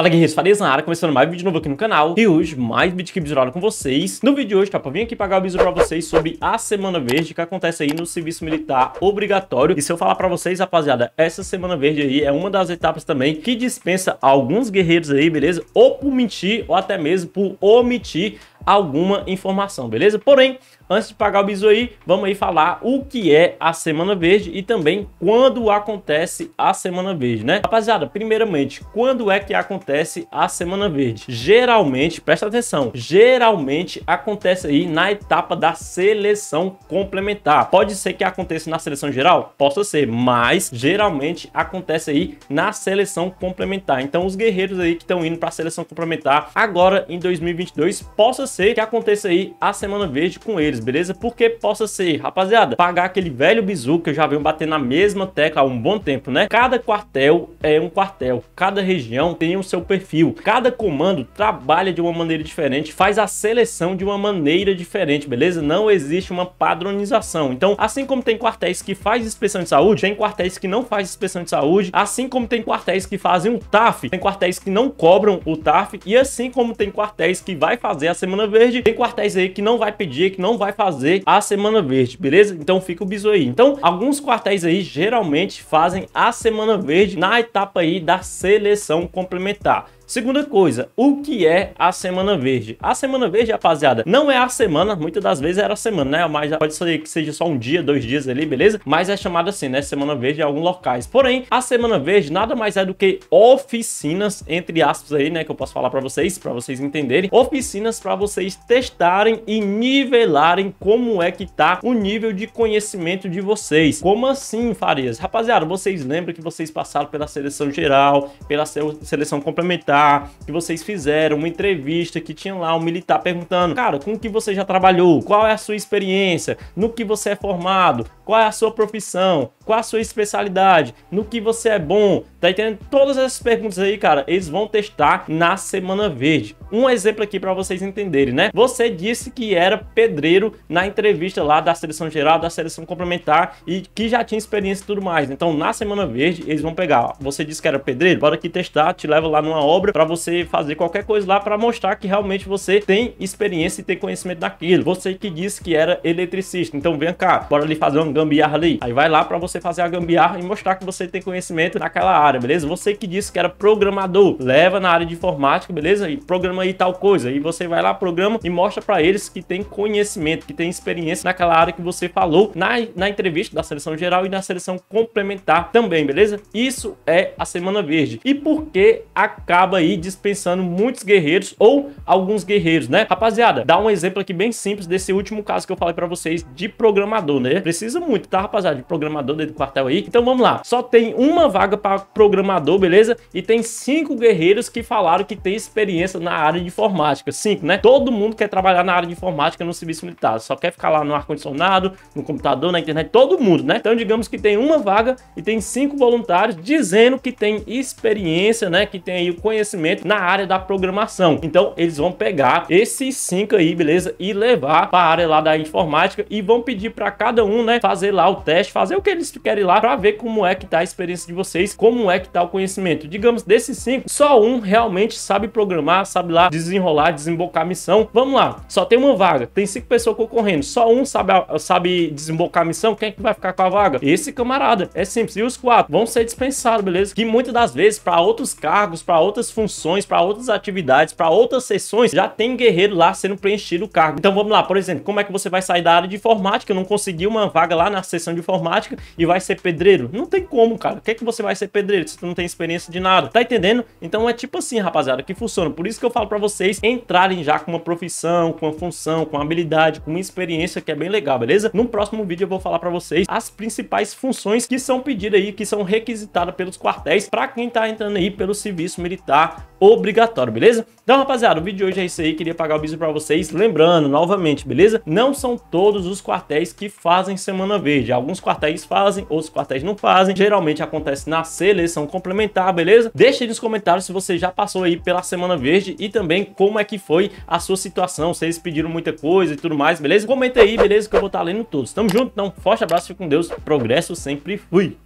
Fala guerreiros, falei na área, começando mais um vídeo novo aqui no canal E hoje mais vídeo que bizurado com vocês No vídeo de hoje, tá, eu vim aqui pagar o bizu pra vocês sobre a Semana Verde Que acontece aí no serviço militar obrigatório E se eu falar pra vocês, rapaziada, essa Semana Verde aí é uma das etapas também Que dispensa alguns guerreiros aí, beleza? Ou por mentir, ou até mesmo por omitir alguma informação, beleza? Porém, antes de pagar o bizu aí, vamos aí falar o que é a Semana Verde e também quando acontece a Semana Verde, né? Rapaziada, primeiramente, quando é que acontece a Semana Verde? Geralmente, presta atenção, geralmente acontece aí na etapa da seleção complementar. Pode ser que aconteça na seleção geral? Possa ser, mas geralmente acontece aí na seleção complementar. Então, os guerreiros aí que estão indo para a seleção complementar agora em 2022, possa ser que aconteça aí a Semana Verde com eles, beleza? Porque possa ser, rapaziada, pagar aquele velho bizu que eu já venho bater na mesma tecla há um bom tempo, né? Cada quartel é um quartel, cada região tem o seu perfil, cada comando trabalha de uma maneira diferente, faz a seleção de uma maneira diferente, beleza? Não existe uma padronização. Então, assim como tem quartéis que faz inspeção de saúde, tem quartéis que não faz inspeção de saúde, assim como tem quartéis que fazem o TAF, tem quartéis que não cobram o TAF e assim como tem quartéis que vai fazer a Semana Semana Verde, tem quartéis aí que não vai pedir, que não vai fazer a Semana Verde, beleza? Então fica o bizu aí. Então, alguns quartéis aí geralmente fazem a Semana Verde na etapa aí da seleção complementar. Segunda coisa, o que é a Semana Verde? A Semana Verde, rapaziada, não é a semana, muitas das vezes era a semana, né? Mas pode ser que seja só um dia, dois dias ali, beleza? Mas é chamada assim, né? Semana Verde em alguns locais. Porém, a Semana Verde nada mais é do que oficinas, entre aspas aí, né? Que eu posso falar para vocês, para vocês entenderem. Oficinas para vocês testarem e nivelarem como é que tá o nível de conhecimento de vocês. Como assim, Farias? Rapaziada, vocês lembram que vocês passaram pela seleção geral, pela seleção complementar, que vocês fizeram uma entrevista que tinha lá um militar perguntando, cara, com o que você já trabalhou? Qual é a sua experiência? No que você é formado? Qual é a sua profissão? qual a sua especialidade, no que você é bom, tá entendendo? Todas essas perguntas aí, cara, eles vão testar na Semana Verde. Um exemplo aqui para vocês entenderem, né? Você disse que era pedreiro na entrevista lá da seleção geral, da seleção complementar e que já tinha experiência e tudo mais. Então, na Semana Verde, eles vão pegar, ó, você disse que era pedreiro, bora aqui testar, te leva lá numa obra para você fazer qualquer coisa lá para mostrar que realmente você tem experiência e tem conhecimento daquilo. Você que disse que era eletricista, então vem cá, bora ali fazer uma gambiarra ali. Aí vai lá para você fazer a gambiarra e mostrar que você tem conhecimento naquela área, beleza? Você que disse que era programador, leva na área de informática, beleza? E programa aí tal coisa. E você vai lá, programa e mostra para eles que tem conhecimento, que tem experiência naquela área que você falou na, na entrevista da seleção geral e na seleção complementar também, beleza? Isso é a Semana Verde. E por que acaba aí dispensando muitos guerreiros ou alguns guerreiros, né? Rapaziada, dá um exemplo aqui bem simples desse último caso que eu falei para vocês de programador, né? Precisa muito, tá, rapaziada? De programador, de do quartel aí. Então vamos lá. Só tem uma vaga para programador, beleza? E tem cinco guerreiros que falaram que tem experiência na área de informática. Cinco, né? Todo mundo quer trabalhar na área de informática no serviço militar. Só quer ficar lá no ar-condicionado, no computador, na internet. Todo mundo, né? Então digamos que tem uma vaga e tem cinco voluntários dizendo que tem experiência, né? Que tem aí o conhecimento na área da programação. Então eles vão pegar esses cinco aí, beleza? E levar para a área lá da informática e vão pedir para cada um, né? Fazer lá o teste, fazer o que eles isso que eu ir lá para ver como é que tá a experiência de vocês, como é que tá o conhecimento. Digamos, desses cinco, só um realmente sabe programar, sabe lá desenrolar, desembocar a missão. Vamos lá, só tem uma vaga, tem cinco pessoas concorrendo, só um sabe, sabe desembocar a missão, quem é que vai ficar com a vaga? Esse camarada, é simples. E os quatro vão ser dispensados, beleza? Que muitas das vezes, para outros cargos, para outras funções, para outras atividades, para outras sessões, já tem guerreiro lá sendo preenchido o cargo. Então vamos lá, por exemplo, como é que você vai sair da área de informática? Eu não consegui uma vaga lá na sessão de informática e vai ser pedreiro? Não tem como, cara. O que é que você vai ser pedreiro se tu não tem experiência de nada? Tá entendendo? Então é tipo assim, rapaziada, que funciona. Por isso que eu falo para vocês entrarem já com uma profissão, com uma função, com uma habilidade, com uma experiência que é bem legal, beleza? No próximo vídeo eu vou falar para vocês as principais funções que são pedidas aí, que são requisitadas pelos quartéis para quem tá entrando aí pelo serviço militar obrigatório, beleza? Então, rapaziada, o vídeo de hoje é isso aí, queria pagar o biso pra vocês, lembrando, novamente, beleza? Não são todos os quartéis que fazem Semana Verde, alguns quartéis fazem, outros quartéis não fazem, geralmente acontece na seleção complementar, beleza? aí nos comentários se você já passou aí pela Semana Verde e também como é que foi a sua situação, vocês pediram muita coisa e tudo mais, beleza? Comenta aí, beleza? Que eu vou estar tá lendo todos. Tamo junto, então, forte abraço, fique com Deus, progresso sempre fui!